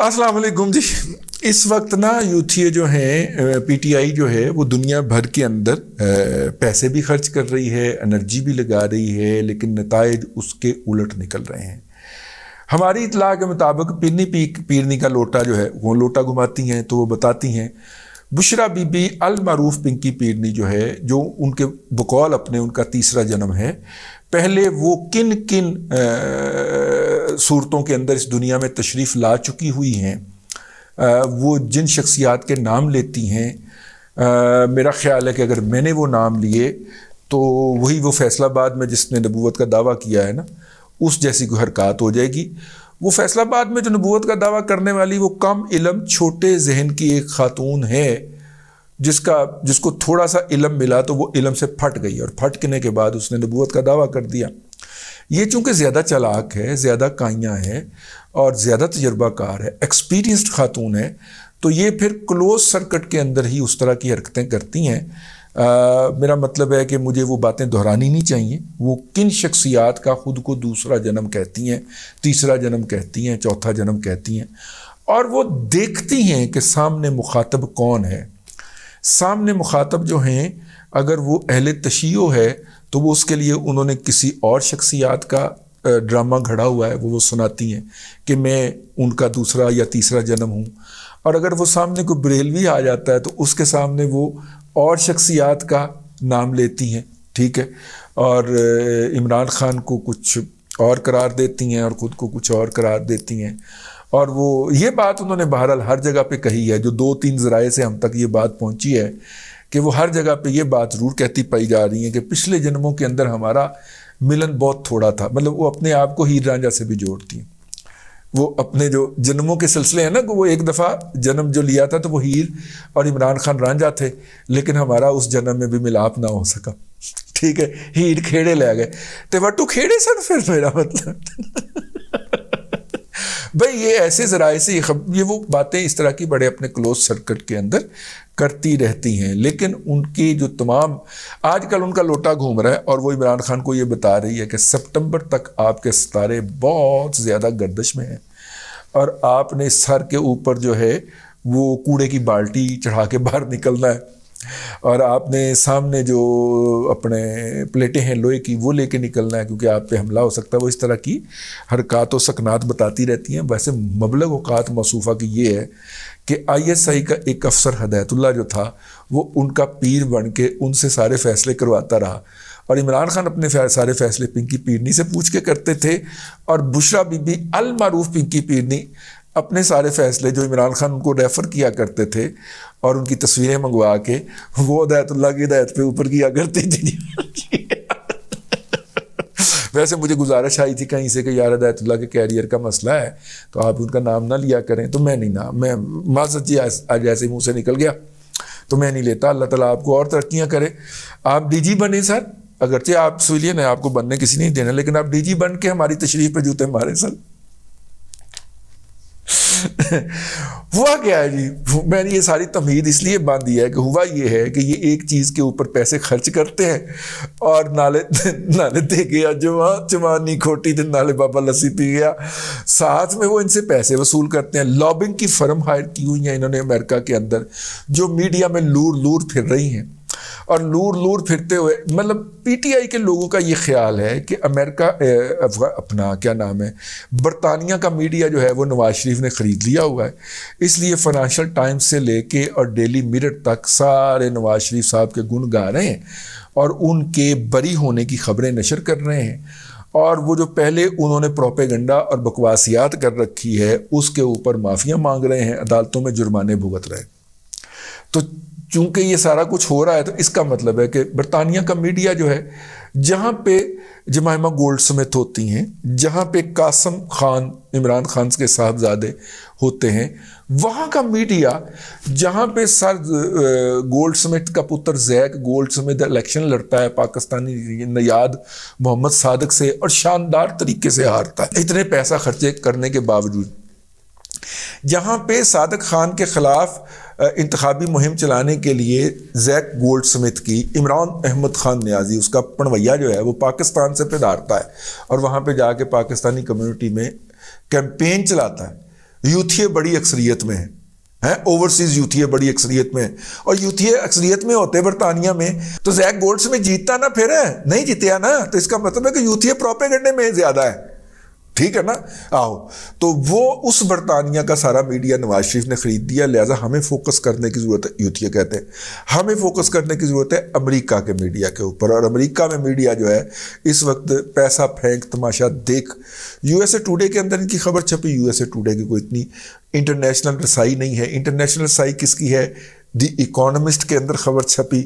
अस्सलाम वालेकुम जी इस वक्त ना यूथी जो हैं पीटीआई जो है वो दुनिया भर के अंदर पैसे भी खर्च कर रही है एनर्जी भी लगा रही है लेकिन नतज उसके उलट निकल रहे हैं हमारी इतला के मुताबिक पीरनी पी पीरनी का लोटा जो है वो लोटा घुमाती हैं तो वो बताती हैं बुशरा बीबी अल मरूफ पिंकी पीरनी जो है जो उनके बकौल अपने उनका तीसरा जन्म है पहले वो किन किन सूरतों के अंदर इस दुनिया में तशरीफ़ ला चुकी हुई हैं वो जिन शख्सियात के नाम लेती हैं मेरा ख्याल है कि अगर मैंने वो नाम लिए तो वही वो फैसलाबाद में जिसने नबूत का दावा किया है ना उस जैसी कोई हरकत हो जाएगी वो फैसलाबाद में जो नबूत का दावा करने वाली वो कम इलम छोटे जहन की एक खातून है जिसका जिसको थोड़ा सा इलम मिला तो वो इलम से फट गई और फटकने के बाद उसने नबूत का दावा कर दिया ये चूँकि ज़्यादा चलाक है ज़्यादा काइयाँ है और ज़्यादा तजर्बाकार है एक्सपीरियंस्ड खातून है तो ये फिर क्लोज सर्कट के अंदर ही उस तरह की हरकतें करती हैं आ, मेरा मतलब है कि मुझे वो बातें दोहरानी नहीं चाहिए वो किन शख्सियात का ख़ुद को दूसरा जन्म कहती हैं तीसरा जन्म कहती हैं चौथा जन्म कहती हैं और वो देखती हैं कि सामने मुखातब कौन है सामने मुखातब जो हैं अगर वो अहल तशियो है तो वो उसके लिए उन्होंने किसी और शख्सियात का ड्रामा घड़ा हुआ है वो वो सुनाती हैं कि मैं उनका दूसरा या तीसरा जन्म हूँ और अगर वो सामने कोई बरेलवी आ जाता है तो उसके सामने वो और शख्सियात का नाम लेती हैं ठीक है और इमरान ख़ान को कुछ और करार देती हैं और ख़ुद को कुछ और करार देती हैं और वो ये बात उन्होंने बहरहाल हर जगह पे कही है जो दो तीन ज़राए से हम तक ये बात पहुंची है कि वो हर जगह पे ये बात ज़रूर कहती पाई जा रही है कि पिछले जन्मों के अंदर हमारा मिलन बहुत थोड़ा था मतलब वो अपने आप को हीर रांझा से भी जोड़ती हैं वो अपने जो जन्मों के सिलसिले हैं ना कि वो एक दफ़ा जन्म जो लिया था तो वो हीर और इमरान खान रांझा थे लेकिन हमारा उस जन्म में भी मिलाप ना हो सका ठीक है हीर खेड़े ले गए ते वटू खेड़े सर फिर मेरा मतलब भाई ये ऐसे ज़रा से ये वो बातें इस तरह की बड़े अपने क्लोज सर्कट के अंदर करती रहती हैं लेकिन उनकी जो तमाम आजकल उनका लोटा घूम रहा है और वो इमरान खान को ये बता रही है कि सितंबर तक आपके सितारे बहुत ज़्यादा गर्दश में हैं और आपने सर के ऊपर जो है वो कूड़े की बाल्टी चढ़ा के बाहर निकलना है और आपने सामने जो अपने प्लेटें हैं लोहे की वो लेके निकलना है क्योंकि आप पे हमला हो सकता है वो इस तरह की हरकत और सकनात बताती रहती हैं वैसे मबलग अवकात मसूफा की ये है कि आईएसआई का एक अफसर हदायतुल्ला जो था वो उनका पीर बन के उनसे सारे फैसले करवाता रहा और इमरान खान अपने सारे फैसले पिंकी पीरनी से पूछ के करते थे और बुशरा बीबी अलमारूफ पिंकी पीरनी अपने सारे फैसले जो इमरान खान उनको रेफ़र किया करते थे और उनकी तस्वीरें मंगवा के वो हदायतुल्ला की हदायत पे ऊपर किया करती थी वैसे मुझे गुजारिश आई थी कहीं से कि यार हदायतुल्ला के कैरियर का मसला है तो आप उनका नाम ना लिया करें तो मैं नहीं ना मैं माजत जी आज ऐसे मुँह से निकल गया तो मैं नहीं लेता अल्लाह तला आपको और तरक्याँ करें आप जी बने सर अगरचे आप सिविलियन हैं आपको बनने किसी नहीं देना लेकिन आप जी बन के हमारी तशरीफ पर जूते मारें सर हुआ क्या है जी मैंने ये सारी तमीद इसलिए बांध दी है कि हुआ ये है कि ये एक चीज़ के ऊपर पैसे खर्च करते हैं और नाले नाले दे गया जवान जवानी खोटी थे नाले बाबा लस्सी पी गया साथ में वो इनसे पैसे वसूल करते हैं लॉबिंग की फर्म हायर की हुई है इन्होंने अमेरिका के अंदर जो मीडिया में लूर लूर फिर रही हैं और लूर लूर फिरते हुए मतलब पीटीआई के लोगों का ये ख्याल है कि अमेरिका अपना क्या नाम है बरतानिया का मीडिया जो है वो नवाज शरीफ ने ख़रीद लिया हुआ है इसलिए फाइनेंशियल टाइम्स से लेके और डेली मिरर तक सारे नवाज शरीफ साहब के गुण गा रहे हैं और उनके बरी होने की खबरें नशर कर रहे हैं और वो जो पहले उन्होंने प्रोपेगंडा और बकवासियात कर रखी है उसके ऊपर माफ़ियाँ मांग रहे हैं अदालतों में जुर्माने भुगत रहे हैं तो चूंकि ये सारा कुछ हो रहा है तो इसका मतलब है कि बरतानिया का मीडिया जो है जहाँ पे जमायमा गोल्ड समेत होती हैं जहाँ पे कासम खान इमरान खान के साहबजादे होते हैं वहाँ का मीडिया जहाँ पे सर गोल्ड समेत का पुत्र जैक गोल्ड समेत इलेक्शन लड़ता है पाकिस्तानी नयाद मोहम्मद सादक से और शानदार तरीके से हारता है इतने पैसा खर्चे करने के बावजूद जहाँ पे सादक खान के ख़िलाफ़ इंतबी मुहिम चलाने के लिए जैक गोल्ड स्मिथ की इमरान अहमद ख़ान न्याजी उसका पणवैया जो है वो पाकिस्तान से पैदारता है और वहाँ पर जाके पाकिस्तानी कम्यूनिटी में कैंपेन चलाता है यूथिए बड़ी अक्सरीत में है ओवरसीज यूथिए बड़ी अक्सरीत में और यूथिए अक्सरीत में होते बरतानिया में तो जैक गोल्ड्स में जीतता ना फिर है नहीं जीतया ना तो इसका मतलब है कि यूथिए प्रोपेगेंडे में ज़्यादा है ठीक है ना आओ तो वो उस बरतानिया का सारा मीडिया नवाज शरीफ ने खरीद दिया लिहाजा हमें फोकस करने की ज़रूरत है यूथिया तो कहते हैं हमें फोकस करने की ज़रूरत है अमेरिका के मीडिया के ऊपर और अमेरिका में मीडिया जो है इस वक्त पैसा फेंक तमाशा देख यूएसए टुडे के अंदर इनकी खबर छपी यूएसए टुडे की कोई इतनी इंटरनेशनल रसाई नहीं है इंटरनेशनल रसाई किसकी है दी इकोनमिस्ट के अंदर खबर छपी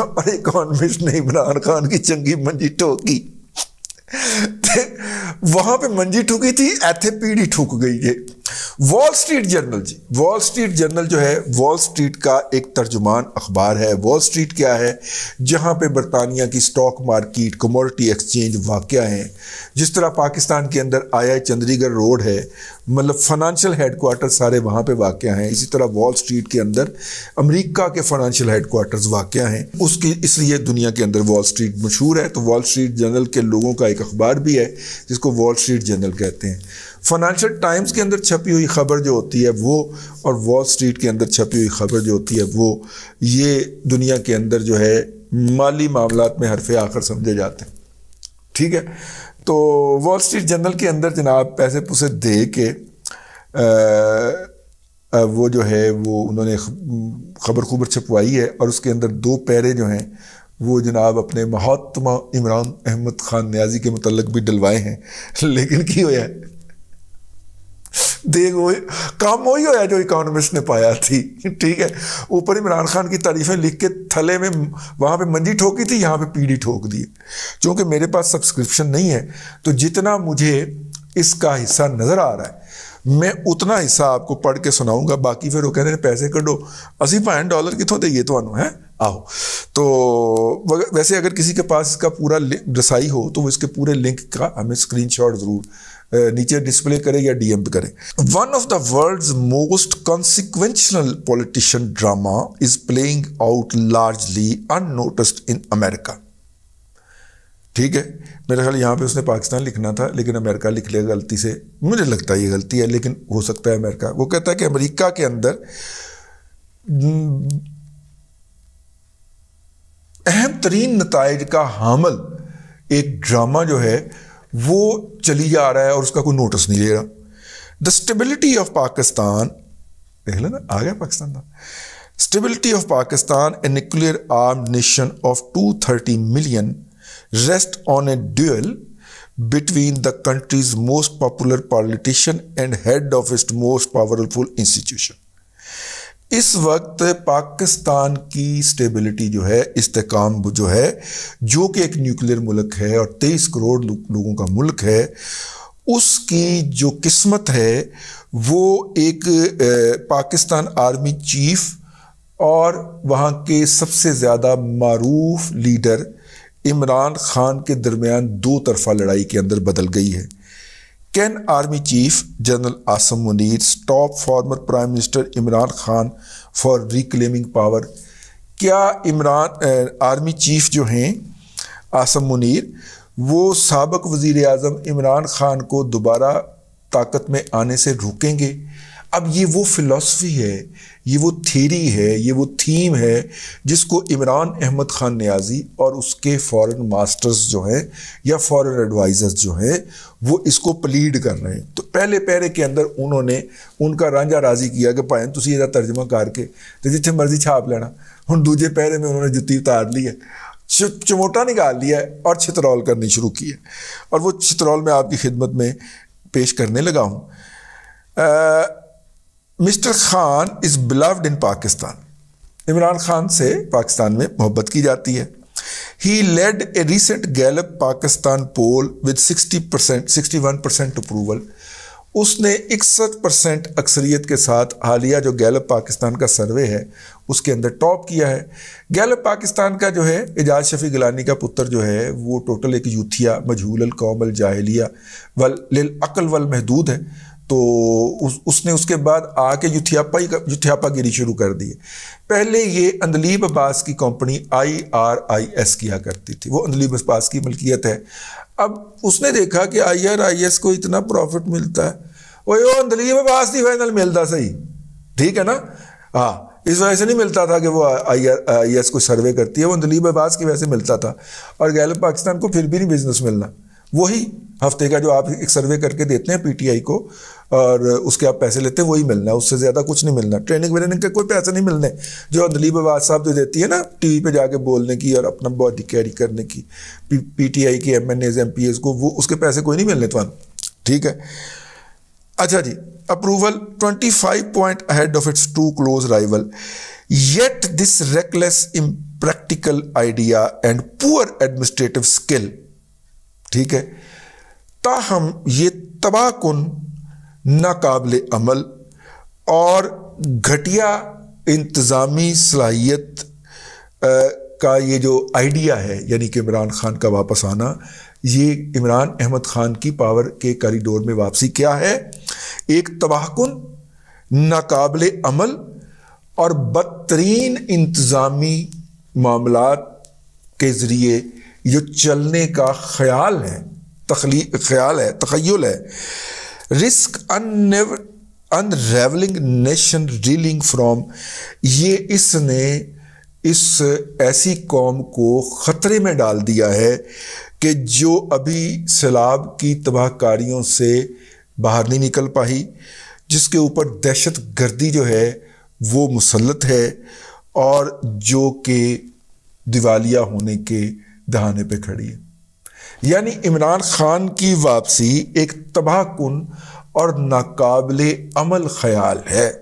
और इकोनमिस्ट ने इमरान खान की चंगी मंजी टोकी वहां पे मंजी ठूकी थी एथे पीढ़ी ठूक गई है Wall Street Journal ji Wall Street Journal जो है वॉल स्ट्रीट का एक तर्जुमान अखबार है वॉल स्ट्रीट क्या है जहाँ पे बरतानिया की स्टॉक मार्केट कमोडिटी एक्सचेंज वाक़ हैं जिस तरह पाकिस्तान के अंदर आया चंद्रीगढ़ रोड है मतलब फाइनेंशियल हेडकोार्टर सारे वहाँ पे वाक़ हैं इसी तरह वॉल स्ट्रीट के अंदर अमेरिका के फाइनेंशियल हेडकोार्टर्स वाक़ हैं उसकी इसलिए दुनिया के अंदर वॉल स्ट्रीट मशहूर है तो वॉल स्ट्रीट जर्नल के लोगों का एक अखबार भी है जिसको वॉल स्ट्रीट जर्नल कहते हैं फाइनेंशियल टाइम्स के अंदर छपी हुई खबर जो होती है वो और वॉल स्ट्रीट के अंदर छपी हुई खबर जो होती है वो ये दुनिया के अंदर जो है माली मामला में हरफे आकर समझे जाते हैं ठीक है तो वॉल स्ट्रीट जनरल के अंदर जनाब पैसे पुसे दे के आ, वो जो है वो उन्होंने खबर खबर छपवाई है और उसके अंदर दो पैरे जो हैं वो जनाब अपने महात्मा इमरान अहमद ख़ान न्याजी के मतलब भी डलवाए हैं लेकिन क्यों है देख वो काम वही होया जो इकोनॉमिस्ट ने पाया थी ठीक है ऊपर इमरान खान की तारीफें लिख के थले में वहाँ पे मंजी ठोकी थी यहाँ पे पीढ़ी ठोक दी क्योंकि मेरे पास सब्सक्रिप्शन नहीं है तो जितना मुझे इसका हिस्सा नज़र आ रहा है मैं उतना हिस्सा आपको पढ़ के सुनाऊंगा बाकी फिर वो कहते हैं पैसे कटो असी भाएं डॉलर कितों दे तो है आओ तो वैसे अगर किसी के पास इसका पूरा रसाई हो तो इसके पूरे लिंक का हमें स्क्रीनशॉट ज़रूर नीचे डिस्प्ले करे या डीएम पे करे one of the world's most consequential politician drama is playing out largely unnoticed in America ठीक है मेरा ख्याल यहाँ पे उसने पाकिस्तान लिखना था लेकिन अमेरिका लिख लिया गलती से मुझे लगता है ये गलती है लेकिन हो सकता है अमेरिका वो कहता है कि अमेरिका के अंदर अहम तरीन नतज का हामल एक ड्रामा जो है वो चली जा रहा है और उसका कोई नोटिस नहीं ले रहा द स्टेबिलिटी ऑफ पाकिस्तान देख लेना आ गया पाकिस्तान का stability of Pakistan a nuclear arm nation of two thirty million rest on a duel between the countries most popular politician and head of इस्ट मोस्ट पावरफुल इंस्टीट्यूशन इस वक्त पाकिस्तान की स्टेबिलिटी जो है इस्तेकाम जो है जो कि एक न्यूक्लियर मुल्क है और तेईस करोड़ लो, लोगों का मुल्क है उसकी जो किस्मत है वो एक ए, पाकिस्तान आर्मी चीफ और वहाँ के सबसे ज़्यादा मरूफ लीडर इमरान खान के दरमियान दो तरफा लड़ाई के अंदर बदल गई है can army chief general Asim Munir stop former prime minister Imran Khan for reclaiming power क्या इमरान आर्मी चीफ जो हैं आसम मुनीर वो सबक वज़ी अजम इमरान खान को दोबारा ताकत में आने से रोकेंगे अब ये वो फिलॉसफी है ये वो थेरी है ये वो थीम है जिसको इमरान अहमद ख़ान न्याजी और उसके फॉरेन मास्टर्स जो हैं या फॉरेन एडवाइज़र्स जो हैं वो इसको प्लीड कर रहे हैं तो पहले पहरे के अंदर उन्होंने उनका रांझा राजी किया कि पाए तुम यदा तर्जमा करके तो जिते मर्जी छाप लेना हूँ दूजे पहरे में उन्होंने जुत्ती उतार ली है चमोटा निकाल लिया है और छतरौल करनी शुरू की है और वो छतरौल मैं आपकी खिदमत में पेश करने लगा हूँ mister Khan is beloved in Pakistan Imran Khan से पाकिस्तान में मोहब्बत की जाती है he led a recent Gallup Pakistan poll with 60 percent sixty one percent approval उसने इकसठ परसेंट अक्सरियत के साथ हालिया जो गैलप पाकिस्तान का सर्वे है उसके अंदर टॉप किया है गैलप पाकिस्तान का जो है एजाज शफी गिलानी का पुत्र जो है वो टोटल एक यूथिया मजहूल कौमल जाहलिया वल लिल अकल वल महदूद है तो उस उसने उसके बाद आके युथियापा ही युथियापा गिरी शुरू कर दी पहले ये अंदलीब अब्बास की company I R I S किया करती थी वो अंदलीब अब्बास की मलकियत है अब उसने देखा कि आई आर आई एस को इतना प्रॉफिट मिलता है वही वो अंदलीब अब्बास नहीं फाइनल मिलता सही ठीक है ना हाँ इस वजह से नहीं मिलता था कि वो आई आर आई एस को सर्वे करती है वो अंदलीब अब्बास की वजह से मिलता था और गैल पाकिस्तान को फिर भी नहीं बिजनेस मिलना वही हफ्ते का जो आप एक सर्वे करके देते हैं पीटीआई को और उसके आप पैसे लेते हैं वही मिलना है उससे ज़्यादा कुछ नहीं मिलना ट्रेनिंग वेनिंग के कोई पैसे नहीं मिलने जो दिलीप आवाज साहब जो देती है ना टीवी पे जाके बोलने की और अपना बॉडी कैरी करने की पी टी आई की M N As M P S को वो उसके पैसे कोई नहीं मिलने तुम ठीक है अच्छा जी approval twenty five point ahead of its to close rival yet this reckless impractical idea and poor administrative skill ठीक है ताहम ये तबाकुन नाकबिल अमल और घटिया इंतज़ामी सलाहियत का ये जो आइडिया है यानी कि इमरान खान का वापस आना ये इमरान अहमद खान की पावर के कॉरिडोर में वापसी क्या है एक तबाहकुन नाकबिल अमल और बदतरीन इंतज़ामी मामला के ज़रिए जो चलने का ख्याल है तखली ख्याल है तखयल है risk un unravelling nation reeling from ये इसने इस ऐसी कौम को ख़तरे में डाल दिया है कि जो अभी सैलाब की तबाहकारियों से बाहर नहीं निकल पाई जिसके ऊपर दहशत गर्दी जो है वो मुसलत है और जो कि दिवालिया होने के दहाने पे खड़ी है यानी इमरान खान की वापसी एक तबाहकुन और नाकबले अमल ख्याल है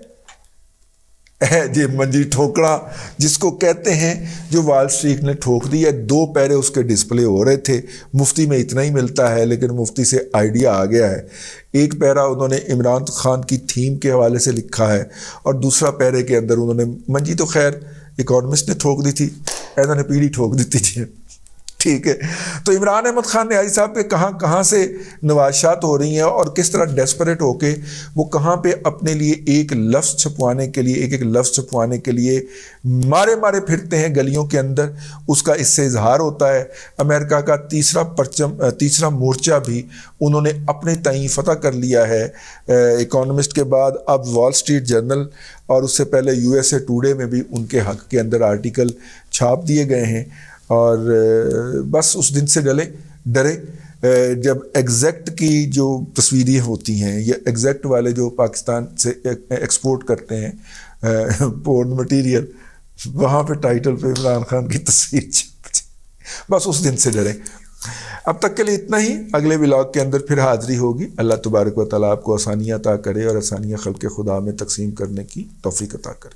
जे मंजी ठोकड़ा जिसको कहते हैं जो वाल स्ट्रीट ने ठोक दी है दो पैरे उसके डिस्प्ले हो रहे थे मुफ्ती में इतना ही मिलता है लेकिन मुफ्ती से आइडिया आ गया है एक पैरा उन्होंने इमरान खान की थीम के हवाले से लिखा है और दूसरा पैरे के अंदर उन्होंने मंजी तो खैर इकोनमिस्ट ने ठोक दी थी ने पीढ़ी ठोक दी थी ठीक है तो इमरान अहमद खान ने आई साहब के कहाँ कहाँ से नवाशात हो रही हैं और किस तरह डेस्परेट होके वो कहाँ पे अपने लिए एक लफ्ज़ छपवाने के लिए एक एक लफ्ज़ छपवाने के लिए मारे मारे फिरते हैं गलियों के अंदर उसका इससे इजहार होता है अमेरिका का तीसरा परचम तीसरा मोर्चा भी उन्होंने अपने तई फतह कर लिया है इकोनमिस्ट के बाद अब वॉल स्ट्रीट जर्नल और उससे पहले यू एस में भी उनके हक के अंदर आर्टिकल छाप दिए गए हैं और बस उस दिन से डले डरे जब एग्जैक्ट की जो तस्वीरें होती हैं या एग्जैक्ट वाले जो पाकिस्तान से एक्सपोर्ट करते हैं पोर्न मटेरियल वहाँ पे टाइटल पे इमरान खान की तस्वीर बस उस दिन से डरे अब तक के लिए इतना ही अगले ब्लॉग के अंदर फिर हाजिरी होगी अल्लाह तबारक व ताली आपको आसानियाँ अता करे और आसानियाँ खल के खुदा में तकसीम करने की तोफ़ी अता करे